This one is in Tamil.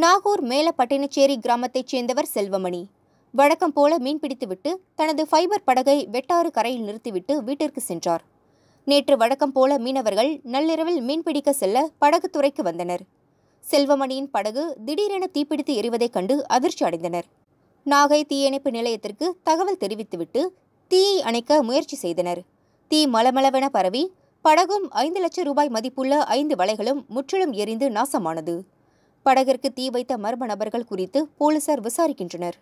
நாகூர் மேலப்பட்டினச்சேரி கிராமத்தைச் சேர்ந்தவர் செல்வமணி வழக்கம் போல மீன்பிடித்துவிட்டு தனது ஃபைபர் படகை வெட்டாறு கரையில் நிறுத்திவிட்டு வீட்டிற்கு சென்றார் நேற்று வழக்கம் போல மீனவர்கள் நள்ளிரவில் மீன்பிடிக்க செல்ல படகு துறைக்கு வந்தனர் செல்வமணியின் படகு திடீரென தீப்பிடித்து எரிவதைக் கண்டு அதிர்ச்சி அடைந்தனர் நாகை தீயணைப்பு நிலையத்திற்கு தகவல் தெரிவித்துவிட்டு தீயை அணைக்க முயற்சி செய்தனர் தீ மலமளவென பரவி படகும் ஐந்து லட்சம் ரூபாய் மதிப்புள்ள ஐந்து வலைகளும் முற்றிலும் எரிந்து நாசமானது படகிற்கு தீ வைத்த மர்ம நபர்கள் குறித்து போலீசார் விசாரிக்கின்றனர்